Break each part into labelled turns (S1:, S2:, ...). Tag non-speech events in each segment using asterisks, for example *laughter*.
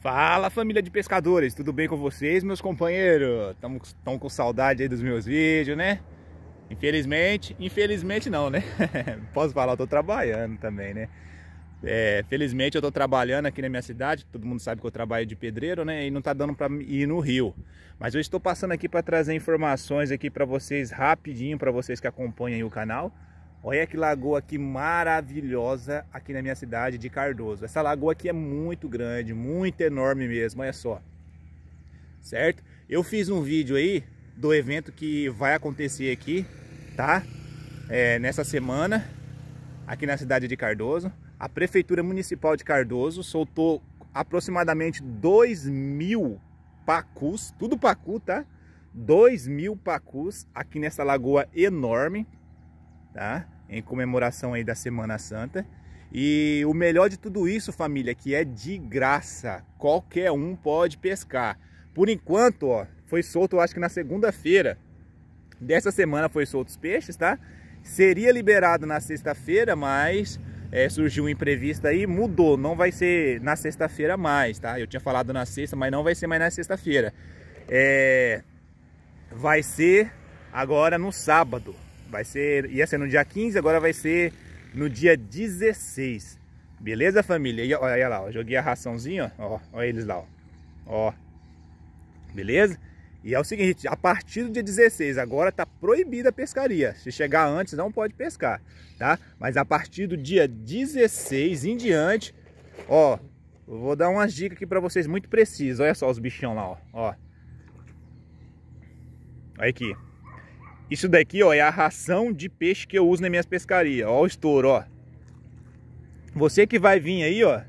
S1: Fala família de pescadores, tudo bem com vocês meus companheiros? Estão com saudade aí dos meus vídeos, né? Infelizmente, infelizmente não, né? *laughs* Posso falar, eu tô trabalhando também, né? É, felizmente eu tô trabalhando aqui na minha cidade, todo mundo sabe que eu trabalho de pedreiro, né? E não tá dando para ir no rio. Mas eu estou passando aqui para trazer informações aqui para vocês rapidinho, para vocês que acompanham o canal Olha que lagoa aqui maravilhosa aqui na minha cidade de Cardoso. Essa lagoa aqui é muito grande, muito enorme mesmo, olha só. Certo? Eu fiz um vídeo aí do evento que vai acontecer aqui, tá? É, nessa semana, aqui na cidade de Cardoso. A Prefeitura Municipal de Cardoso soltou aproximadamente 2 mil pacus, tudo pacu, tá? 2 mil pacus aqui nessa lagoa enorme tá? Em comemoração aí da Semana Santa. E o melhor de tudo isso, família, que é de graça. Qualquer um pode pescar. Por enquanto, ó, foi solto, acho que na segunda-feira dessa semana foi solto os peixes, tá? Seria liberado na sexta-feira, mas é, surgiu um imprevisto aí, mudou. Não vai ser na sexta-feira mais, tá? Eu tinha falado na sexta, mas não vai ser mais na sexta-feira. É... Vai ser agora no sábado, Vai ser, ia ser no dia 15, agora vai ser no dia 16. Beleza, família? E, olha lá, ó, joguei a raçãozinha, ó, eles lá, ó. ó. Beleza? E é o seguinte, a partir do dia 16, agora tá proibida a pescaria. Se chegar antes, não pode pescar, tá? Mas a partir do dia 16 em diante, ó, vou dar umas dicas aqui para vocês muito precisas. Olha só os bichão lá, ó. ó. Olha aqui. Isso daqui, ó, é a ração de peixe que eu uso na minhas pescaria. Ó o estouro, ó. Você que vai vir aí, ó,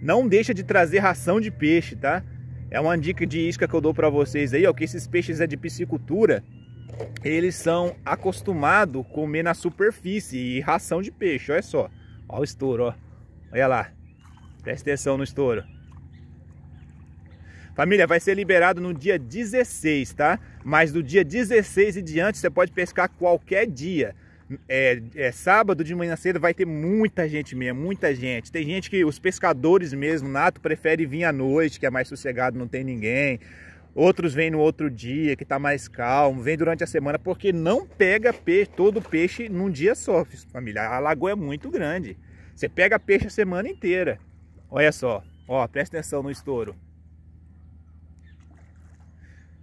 S1: não deixa de trazer ração de peixe, tá? É uma dica de isca que eu dou para vocês aí, ó, que esses peixes é de piscicultura, eles são acostumados a comer na superfície e ração de peixe, olha só. Olha o estouro, ó. Olha lá. Presta atenção no estouro. Família, vai ser liberado no dia 16, tá? Mas do dia 16 e diante você pode pescar qualquer dia. É, é, sábado de manhã cedo vai ter muita gente mesmo, muita gente. Tem gente que os pescadores mesmo, nato, prefere vir à noite, que é mais sossegado, não tem ninguém. Outros vêm no outro dia, que está mais calmo, vem durante a semana, porque não pega peixe, todo peixe num dia só, família. A lagoa é muito grande. Você pega peixe a semana inteira. Olha só, ó, presta atenção no estouro.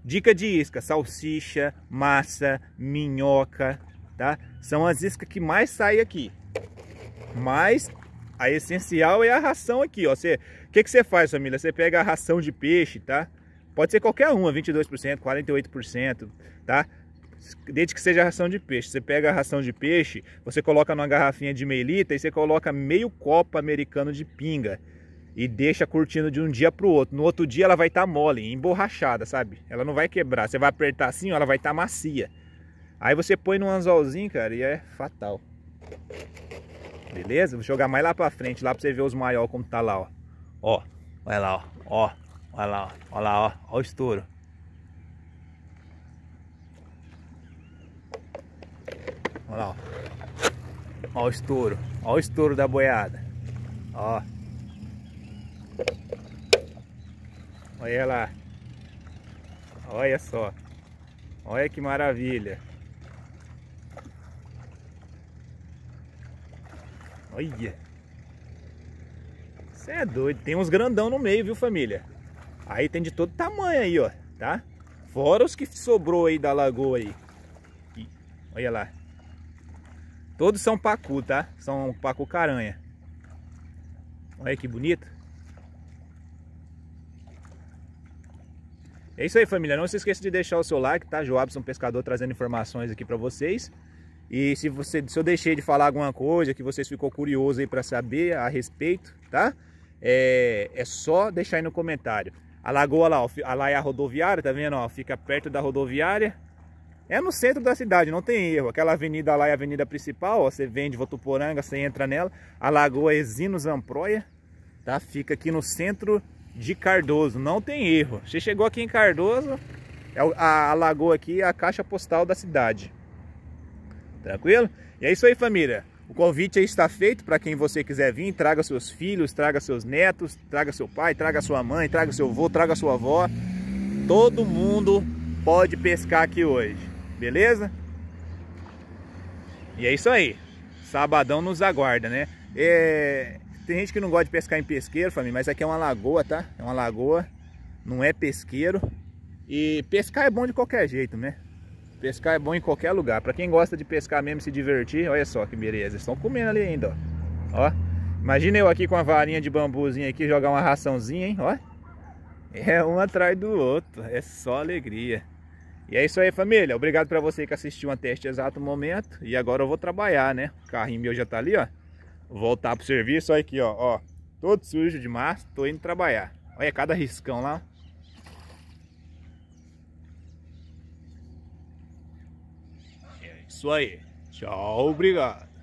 S1: Dica de isca, salsicha, massa, minhoca, tá? São as iscas que mais saem aqui. Mas a essencial é a ração aqui, ó. Você, o que, que você faz, família? Você pega a ração de peixe, tá? Pode ser qualquer uma, 22%, 48%, tá? Desde que seja ração de peixe. Você pega a ração de peixe, você coloca numa garrafinha de melita e você coloca meio copo americano de pinga e deixa curtindo de um dia para o outro. No outro dia ela vai estar tá mole, emborrachada, sabe? Ela não vai quebrar. Você vai apertar assim, ó, ela vai estar tá macia. Aí você põe num anzolzinho, cara, e é fatal. Beleza? Vou jogar mais lá para frente, lá para você ver os maiores como tá lá, ó. Ó, olha lá, ó. Ó, olha lá, ó. Olha lá, ó. Ó o estouro. Olha lá, ó. Ó o estouro. Ó o estouro da boiada. Ó. Olha lá. Olha só. Olha que maravilha. Olha. Você é doido. Tem uns grandão no meio, viu, família? Aí tem de todo tamanho aí, ó. Tá? Fora os que sobrou aí da lagoa aí. Olha lá. Todos são pacu, tá? São pacu caranha. Olha que bonito. É isso aí, família. Não se esqueça de deixar o seu like, tá? Joabson Pescador trazendo informações aqui para vocês. E se, você, se eu deixei de falar alguma coisa que vocês ficou curioso aí para saber a respeito, tá? É, é só deixar aí no comentário. A lagoa lá, ó, a lá é a rodoviária, tá vendo? Ó, fica perto da rodoviária. É no centro da cidade, não tem erro. Aquela avenida lá é a avenida principal, ó, você vem de Votuporanga, você entra nela. A lagoa Exino Amproia, tá? Fica aqui no centro de Cardoso, não tem erro. Você chegou aqui em Cardoso, é a, a lagoa aqui é a caixa postal da cidade. Tranquilo? E é isso aí, família. O convite aí está feito para quem você quiser vir, traga seus filhos, traga seus netos, traga seu pai, traga sua mãe, traga seu avô, traga sua avó. Todo mundo pode pescar aqui hoje, beleza? E é isso aí. Sabadão nos aguarda, né? É... Tem gente que não gosta de pescar em pesqueiro, família, mas aqui é uma lagoa, tá? É uma lagoa, não é pesqueiro. E pescar é bom de qualquer jeito, né? Pescar é bom em qualquer lugar. Para quem gosta de pescar mesmo, se divertir, olha só que beleza. Estão comendo ali ainda, ó. ó. Imagina eu aqui com a varinha de bambuzinho aqui, jogar uma raçãozinha, hein? Ó. É um atrás do outro, é só alegria. E é isso aí, família. Obrigado para você que assistiu até este exato momento. E agora eu vou trabalhar, né? O carrinho meu já tá ali, ó voltar pro serviço. Olha aqui, ó, ó. Todo sujo de massa, tô indo trabalhar. Olha cada riscão lá. É isso aí. Tchau, obrigado.